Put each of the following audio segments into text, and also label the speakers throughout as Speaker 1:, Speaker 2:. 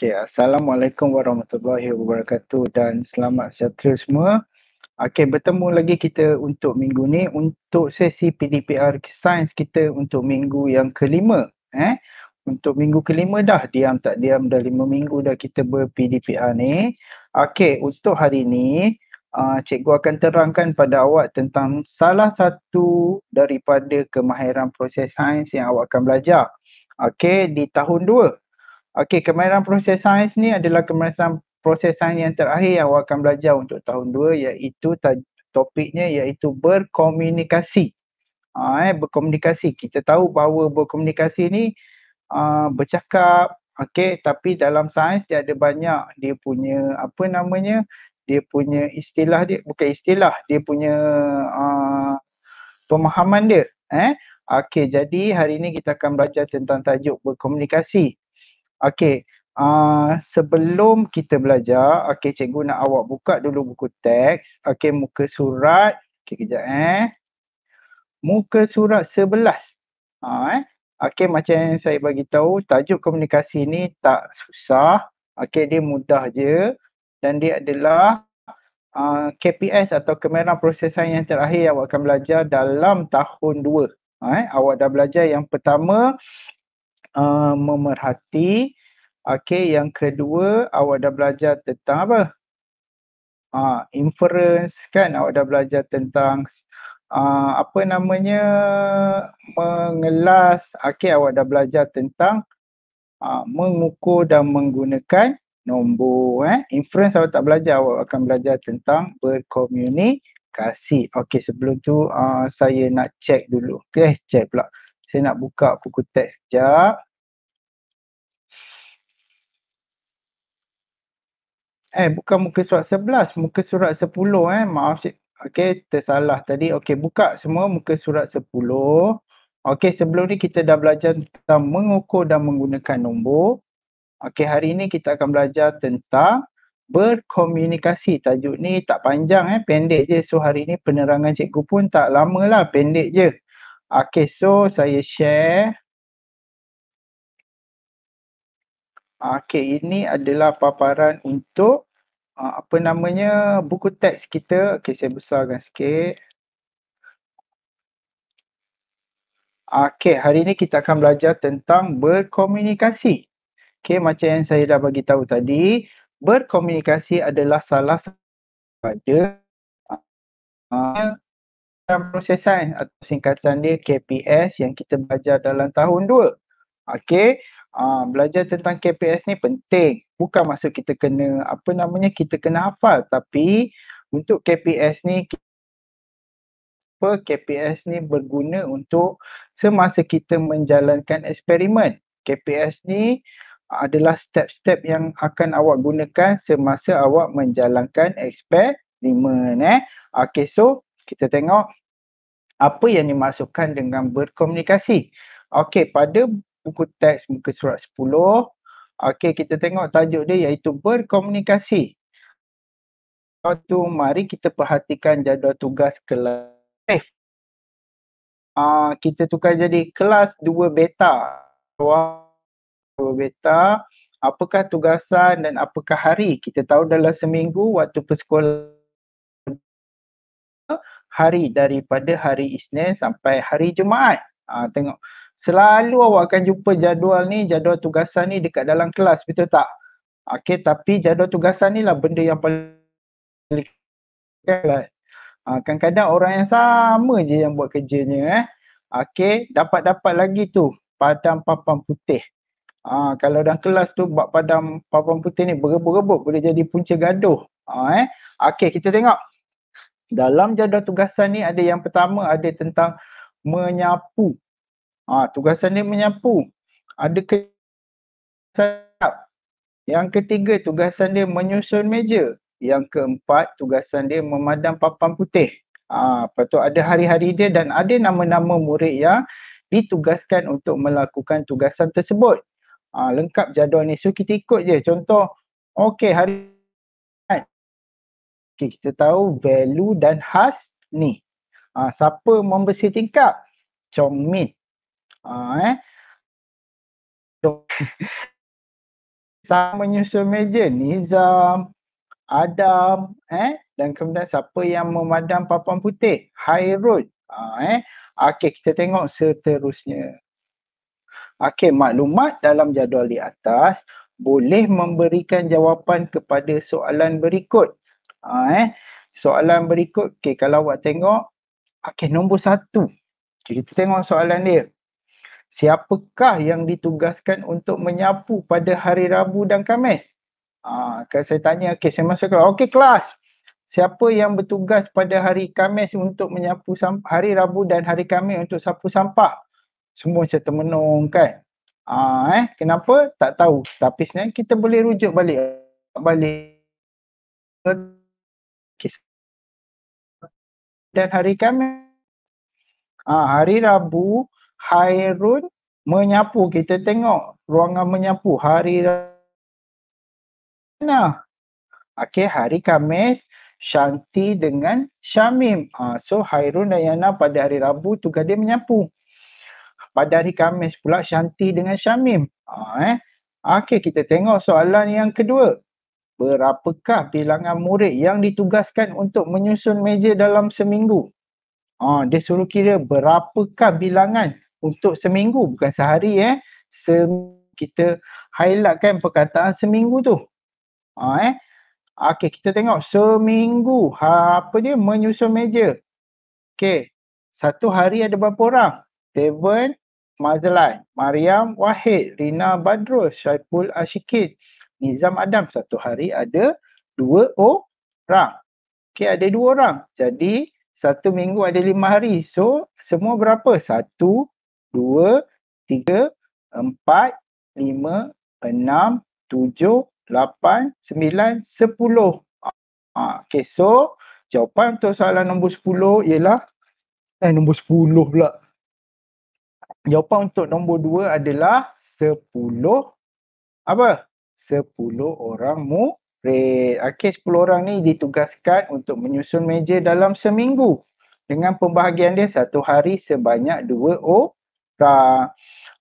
Speaker 1: Okay, Assalamualaikum warahmatullahi wabarakatuh dan selamat sejahtera semua. Okay, bertemu lagi kita untuk minggu ni untuk sesi PDPR Sains kita untuk minggu yang kelima. Eh? Untuk minggu kelima dah, diam tak diam dah lima minggu dah kita ber-PDPR ni. Okay, untuk hari ni, uh, cikgu akan terangkan pada awak tentang salah satu daripada kemahiran proses sains yang awak akan belajar. Okay, di tahun dua. Okey, kemahiran proses sains ni adalah kemahiran proses sains yang terakhir yang awak akan belajar untuk tahun 2 iaitu topiknya iaitu berkomunikasi. Ha, eh, berkomunikasi. Kita tahu bahawa berkomunikasi ni uh, bercakap, okey, tapi dalam sains dia ada banyak dia punya apa namanya? Dia punya istilah dia, bukan istilah, dia punya uh, pemahaman dia. Eh? Okey, jadi hari ini kita akan belajar tentang tajuk berkomunikasi. Okay, uh, ah, sebelum kita belajar, okay cikgu nak awak buka dulu buku teks. Okay, muka surat. Okay, kejap eh. Muka surat sebelas. Uh, eh. Okay, macam yang saya bagi tahu, tajuk komunikasi ni tak susah. Okay, dia mudah je. Dan dia adalah uh, ah, KPS atau kamera prosesan yang terakhir yang awak akan belajar dalam tahun 2. Eh, awak dah belajar yang pertama uh, memerhati. Okey, yang kedua awak dah belajar tentang apa? Uh, inference kan awak dah belajar tentang uh, apa namanya mengelas. Okey, awak dah belajar tentang uh, mengukur dan menggunakan nombor. Eh? Inference awak tak belajar, awak akan belajar tentang berkomunikasi. Okey, sebelum tu uh, saya nak check dulu. Okey, check pula. Saya nak buka buku teks sekejap. Eh, bukan muka surat 11, muka surat 10 eh. Maaf cik. Okey, tersalah tadi. Okey, buka semua muka surat 10. Okey, sebelum ni kita dah belajar tentang mengukur dan menggunakan nombor. Okey, hari ni kita akan belajar tentang berkomunikasi. Tajuk ni tak panjang eh, pendek je. So, hari ni penerangan cikgu pun tak lama lah, pendek je. Okay, so saya share. Okay, ini adalah paparan untuk uh, apa namanya buku teks kita. Okay, saya besarkan sikit. Okay, hari ini kita akan belajar tentang berkomunikasi. Okay, macam yang saya dah bagi tahu tadi, berkomunikasi adalah salah satu pada uh, ah, kebangkitan proses kan? atau singkatan dia KPS yang kita belajar dalam tahun 2. okay? uh, ah, belajar tentang KPS ni penting. Bukan maksud kita kena apa namanya kita kena hafal tapi untuk KPS ni apa KPS ni berguna untuk semasa kita menjalankan eksperimen. KPS ni adalah step-step yang akan awak gunakan semasa awak menjalankan eksperimen eh. Okay, so kita tengok apa yang dimaksudkan dengan berkomunikasi. Okey, pada buku teks muka surat 10, okey kita tengok tajuk dia iaitu berkomunikasi. Waktu mari kita perhatikan jadual tugas kelas. Uh, kita tukar jadi kelas 2 beta. 2 beta, apakah tugasan dan apakah hari? Kita tahu dalam seminggu waktu persekolah hari daripada hari Isnin sampai hari Jumaat. Ha, tengok. Selalu awak akan jumpa jadual ni, jadual tugasan ni dekat dalam kelas, betul tak? Okey, tapi jadual tugasan ni lah benda yang paling ha, kadang-kadang orang yang sama je yang buat kerjanya eh. Okey, dapat-dapat lagi tu padam papan putih. Ha, kalau dalam kelas tu buat padam papan putih ni berebut-rebut boleh jadi punca gaduh. Ha, eh. Okey, kita tengok dalam jadual tugasan ni ada yang pertama ada tentang menyapu. Ha, tugasan ni menyapu. Ada ke yang ketiga tugasan dia menyusun meja. Yang keempat tugasan dia memadam papan putih. Ha, lepas tu ada hari-hari dia dan ada nama-nama murid yang ditugaskan untuk melakukan tugasan tersebut. Ha, lengkap jadual ni. So kita ikut je. Contoh, okey hari Okay, kita tahu value dan has ni. Ha, siapa membersih tingkap? Chong Min. Ha, eh. Sama menyusun meja Nizam, Adam eh dan kemudian siapa yang memadam papan putih? Hairul. Ha, eh. Okey, kita tengok seterusnya. Okey, maklumat dalam jadual di atas boleh memberikan jawapan kepada soalan berikut. Ha, eh. Soalan berikut, okay, kalau awak tengok, okay, nombor satu. Kita tengok soalan dia. Siapakah yang ditugaskan untuk menyapu pada hari Rabu dan Kamis? Ha, saya tanya, okay, saya masuk kelas. Okey kelas, siapa yang bertugas pada hari Kamis untuk menyapu hari Rabu dan hari Kamis untuk sapu sampah? Semua macam termenung kan? Ha, eh? Kenapa? Tak tahu. Tapi sebenarnya kita boleh rujuk balik. Balik dan hari kami uh, ah, hari Rabu Hairun menyapu kita tengok ruangan menyapu hari Rabu nah. okay, hari Kamis Shanti dengan Syamim uh, so Hairun dan Yana pada hari Rabu tugas dia menyapu pada hari Kamis pula Shanti dengan Syamim uh, eh. Okey, kita tengok soalan yang kedua berapakah bilangan murid yang ditugaskan untuk menyusun meja dalam seminggu? Ha, dia suruh kira berapakah bilangan untuk seminggu, bukan sehari eh. Sem kita highlightkan perkataan seminggu tu. Ha, eh. Okey, kita tengok seminggu. Ha, apa dia? Menyusun meja. Okey. Satu hari ada berapa orang? Seven. Mazlan, Mariam, Wahid, Rina, Badrul, Syaiful, Ashikid. Nizam Adam satu hari ada dua orang. Okey ada dua orang. Jadi satu minggu ada lima hari. So semua berapa? Satu, dua, tiga, empat, lima, enam, tujuh, lapan, sembilan, sepuluh. Ah, okey so jawapan untuk soalan nombor sepuluh ialah eh nombor sepuluh pula. Jawapan untuk nombor dua adalah sepuluh apa? sepuluh orang murid. Okey, sepuluh orang ni ditugaskan untuk menyusun meja dalam seminggu. Dengan pembahagian dia satu hari sebanyak dua orang.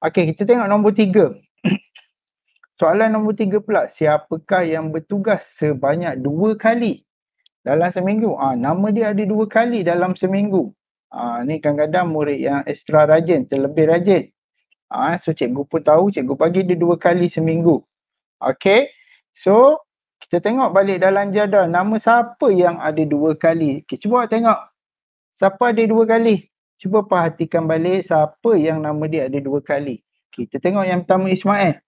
Speaker 1: Okey, kita tengok nombor tiga. Soalan nombor tiga pula, siapakah yang bertugas sebanyak dua kali dalam seminggu? Ah, Nama dia ada dua kali dalam seminggu. Ah, Ni kadang-kadang murid yang ekstra rajin, terlebih rajin. Ah, So cikgu pun tahu, cikgu bagi dia dua kali seminggu. Okay. So, kita tengok balik dalam jadual. Nama siapa yang ada dua kali? Okay, cuba tengok. Siapa ada dua kali? Cuba perhatikan balik siapa yang nama dia ada dua kali. Kita tengok yang pertama Ismail.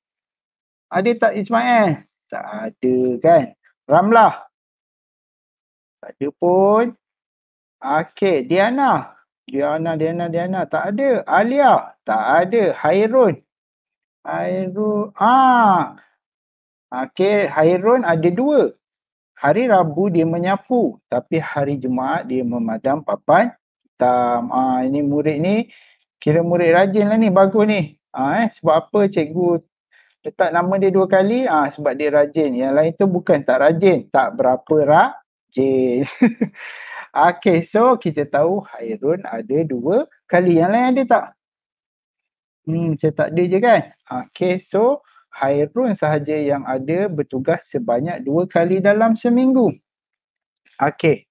Speaker 1: Ada tak Ismail? Tak ada kan. Ramlah. Tak ada pun. Okay, Diana. Diana, Diana, Diana. Tak ada. Alia. Tak ada. Hairun. Hairun. Ah. Okay, Hairun ada dua. Hari Rabu dia menyapu. Tapi hari Jumaat dia memadam papan hitam. Ha, ah, ini murid ni, kira murid rajin lah ni, bagus ni. Ha, eh, sebab apa cikgu letak nama dia dua kali? Ha, sebab dia rajin. Yang lain tu bukan tak rajin. Tak berapa rajin. okay, so kita tahu Hairun ada dua kali. Yang lain ada tak? Hmm, macam tak ada je kan? Okay, so... Hairun sahaja yang ada bertugas sebanyak dua kali dalam seminggu. Okey.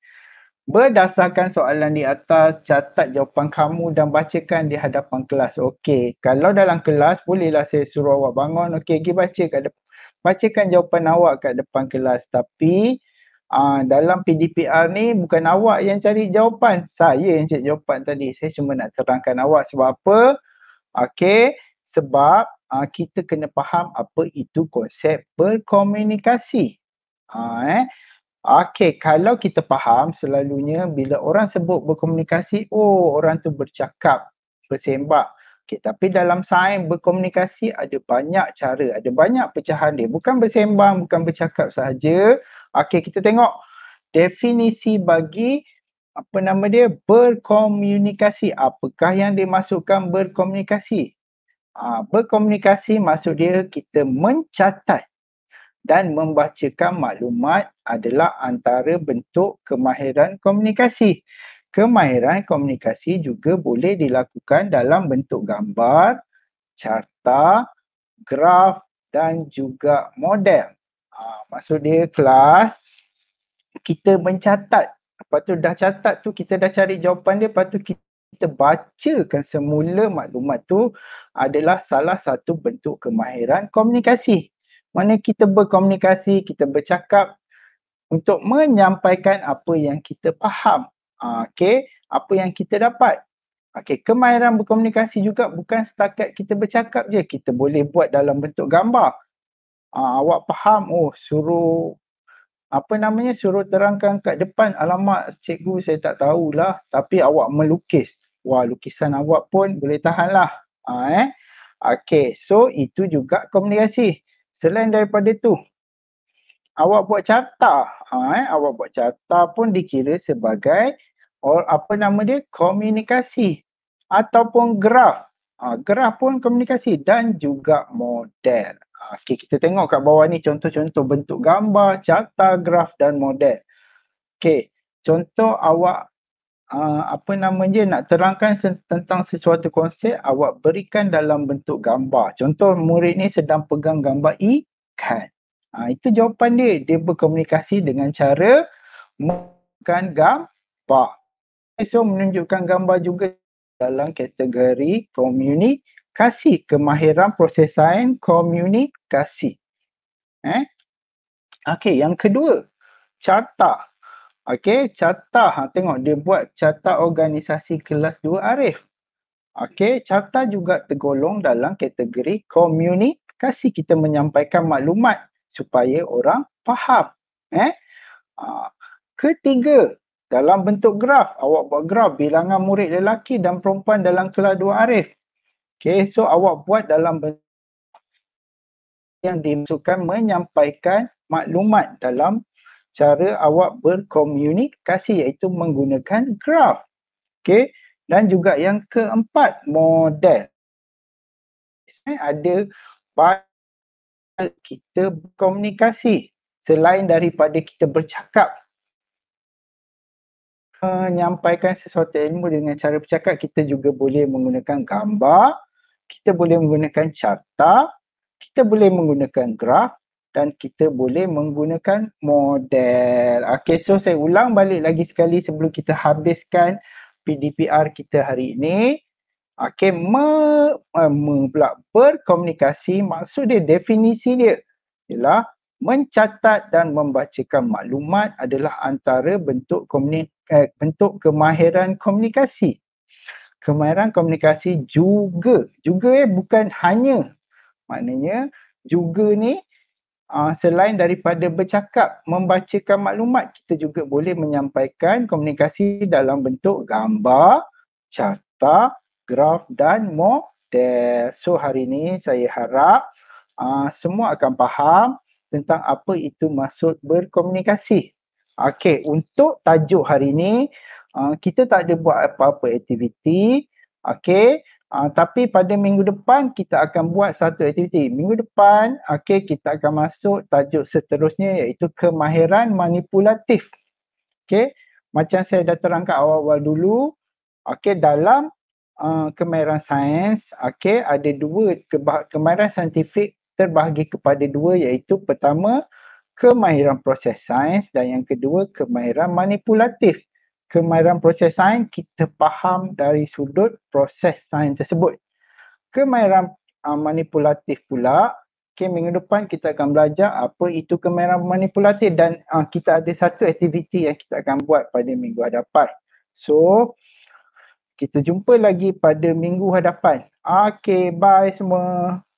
Speaker 1: Berdasarkan soalan di atas, catat jawapan kamu dan bacakan di hadapan kelas. Okey. Kalau dalam kelas, bolehlah saya suruh awak bangun. Okey, pergi baca kat depan. Bacakan jawapan awak kat depan kelas. Tapi aa, ah, dalam PDPR ni bukan awak yang cari jawapan. Saya yang cari jawapan tadi. Saya cuma nak terangkan awak sebab apa. Okey. Sebab uh, kita kena faham apa itu konsep berkomunikasi. Uh, eh. Okey, kalau kita faham selalunya bila orang sebut berkomunikasi, oh orang tu bercakap, bersembak. Okay, tapi dalam sains berkomunikasi ada banyak cara, ada banyak pecahan dia. Bukan bersembang, bukan bercakap sahaja. Okey, kita tengok definisi bagi apa nama dia berkomunikasi. Apakah yang dimasukkan berkomunikasi? Uh, berkomunikasi maksud dia kita mencatat dan membacakan maklumat adalah antara bentuk kemahiran komunikasi. Kemahiran komunikasi juga boleh dilakukan dalam bentuk gambar, carta, graf dan juga model. Uh, maksud dia kelas kita mencatat. Lepas tu dah catat tu kita dah cari jawapan dia. Lepas tu kita kita bacakan semula maklumat tu adalah salah satu bentuk kemahiran komunikasi. Mana kita berkomunikasi, kita bercakap untuk menyampaikan apa yang kita faham. Ah, okey, apa yang kita dapat. Okey, kemahiran berkomunikasi juga bukan setakat kita bercakap je. Kita boleh buat dalam bentuk gambar. Aa, ah, awak faham, oh suruh apa namanya suruh terangkan kat depan alamak cikgu saya tak tahulah tapi awak melukis wah lukisan awak pun boleh tahan lah. Ha, eh? Okay, so itu juga komunikasi. Selain daripada tu, awak buat carta. Ha, eh? Awak buat carta pun dikira sebagai or, apa nama dia? Komunikasi ataupun graf. Ha, graf pun komunikasi dan juga model. Ha, okay, kita tengok kat bawah ni contoh-contoh bentuk gambar, carta, graf dan model. Okay, contoh awak Ah, apa namanya nak terangkan tentang sesuatu konsep awak berikan dalam bentuk gambar. Contoh murid ni sedang pegang gambar ikan. Ha, itu jawapan dia. Dia berkomunikasi dengan cara menunjukkan gambar. So menunjukkan gambar juga dalam kategori komunikasi. Kemahiran proses sains komunikasi. Eh? Okey, yang kedua. Carta. Okey, carta. Ha, tengok dia buat carta organisasi kelas 2 Arif. Okey, carta juga tergolong dalam kategori komunikasi. Kita menyampaikan maklumat supaya orang faham. Eh? Ha, ketiga, dalam bentuk graf. Awak buat graf bilangan murid lelaki dan perempuan dalam kelas 2 Arif. Okey, so awak buat dalam bentuk yang dimasukkan menyampaikan maklumat dalam cara awak berkomunikasi iaitu menggunakan graf. Okey, dan juga yang keempat model. Eh, ada pada kita berkomunikasi selain daripada kita bercakap menyampaikan sesuatu ilmu dengan cara bercakap kita juga boleh menggunakan gambar kita boleh menggunakan carta kita boleh menggunakan graf dan kita boleh menggunakan model. Okay, so saya ulang balik lagi sekali sebelum kita habiskan PDPR kita hari ini. Okay, me, eh, me pula berkomunikasi maksud dia definisi dia ialah mencatat dan membacakan maklumat adalah antara bentuk komunikasi, eh, bentuk kemahiran komunikasi. Kemahiran komunikasi juga, juga eh bukan hanya. Maknanya juga ni Ah, selain daripada bercakap membacakan maklumat kita juga boleh menyampaikan komunikasi dalam bentuk gambar, carta, graf dan model. So hari ini saya harap uh, semua akan faham tentang apa itu maksud berkomunikasi. Okey, untuk tajuk hari ini uh, kita tak ada buat apa-apa aktiviti. Okey, Uh, tapi pada minggu depan kita akan buat satu aktiviti. Minggu depan okay, kita akan masuk tajuk seterusnya iaitu kemahiran manipulatif. Okay. Macam saya dah terangkan awal-awal dulu, okay, dalam uh, kemahiran sains okay, ada dua kemahiran saintifik terbahagi kepada dua iaitu pertama kemahiran proses sains dan yang kedua kemahiran manipulatif kemahiran proses sains kita faham dari sudut proses sains tersebut. Kemahiran uh, manipulatif pula, okay, minggu depan kita akan belajar apa itu kemahiran manipulatif dan uh, kita ada satu aktiviti yang kita akan buat pada minggu hadapan. So, kita jumpa lagi pada minggu hadapan. Okay, bye semua.